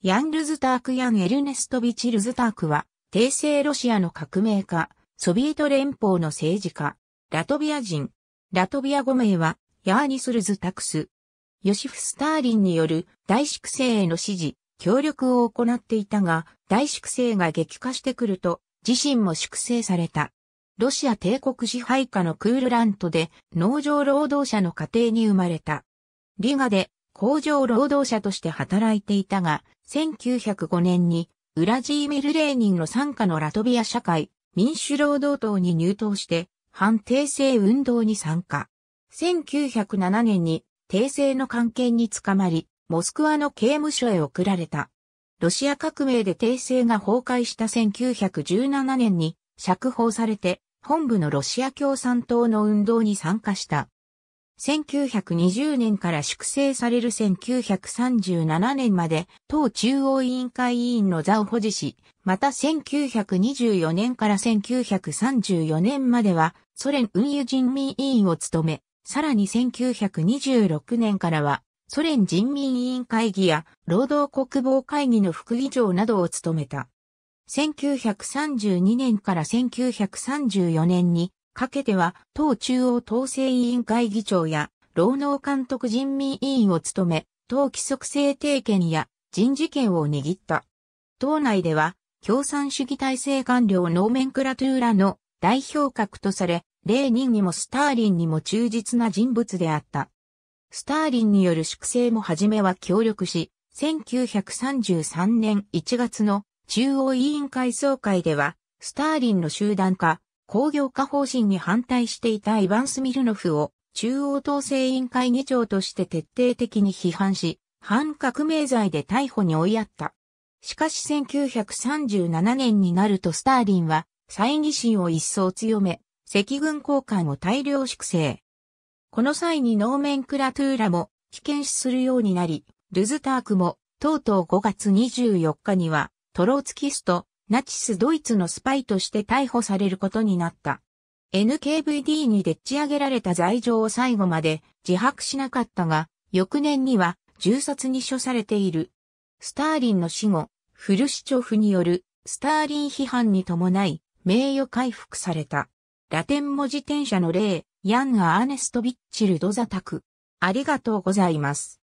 ヤン・ルズターク・ヤン・エルネストビチ・ルズタークは、帝政ロシアの革命家、ソビエト連邦の政治家、ラトビア人。ラトビア語名は、ヤーニス・ルズタクス。ヨシフ・スターリンによる大粛清への支持、協力を行っていたが、大粛清が激化してくると、自身も粛清された。ロシア帝国支配下のクールラントで農場労働者の家庭に生まれた。リガで工場労働者として働いていたが、1905年にウラジーミル・レーニンの参加のラトビア社会民主労働党に入党して反帝政運動に参加。1907年に帝政の関係に捕まり、モスクワの刑務所へ送られた。ロシア革命で帝政が崩壊した1917年に釈放されて本部のロシア共産党の運動に参加した。1920年から粛清される1937年まで、党中央委員会委員の座を保持し、また1924年から1934年までは、ソ連運輸人民委員を務め、さらに1926年からは、ソ連人民委員会議や労働国防会議の副議長などを務めた。1932年から1934年にかけては、党中央統制委員会議長や、労農監督人民委員を務め、党規則制定権や人事権を握った。党内では、共産主義体制官僚ノーメンクラトゥーラの代表格とされ、レーニンにもスターリンにも忠実な人物であった。スターリンによる粛清も初めは協力し、1933年1月の中央委員会総会では、スターリンの集団化、工業化方針に反対していたイヴァン・スミルノフを中央統制委員会議長として徹底的に批判し、反革命罪で逮捕に追いやった。しかし1937年になるとスターリンは、再疑心を一層強め、赤軍交換を大量粛清。この際にノーメンクラトゥーラも危険視するようになり、ルズタークもとうとう5月24日にはトローツキスト、ナチスドイツのスパイとして逮捕されることになった。NKVD にでっち上げられた罪状を最後まで自白しなかったが、翌年には銃殺に処されている。スターリンの死後、フルシチョフによるスターリン批判に伴い、名誉回復された。ラテン文字転写の例、ヤン・アーネストビッチルド・ザ・タク。ありがとうございます。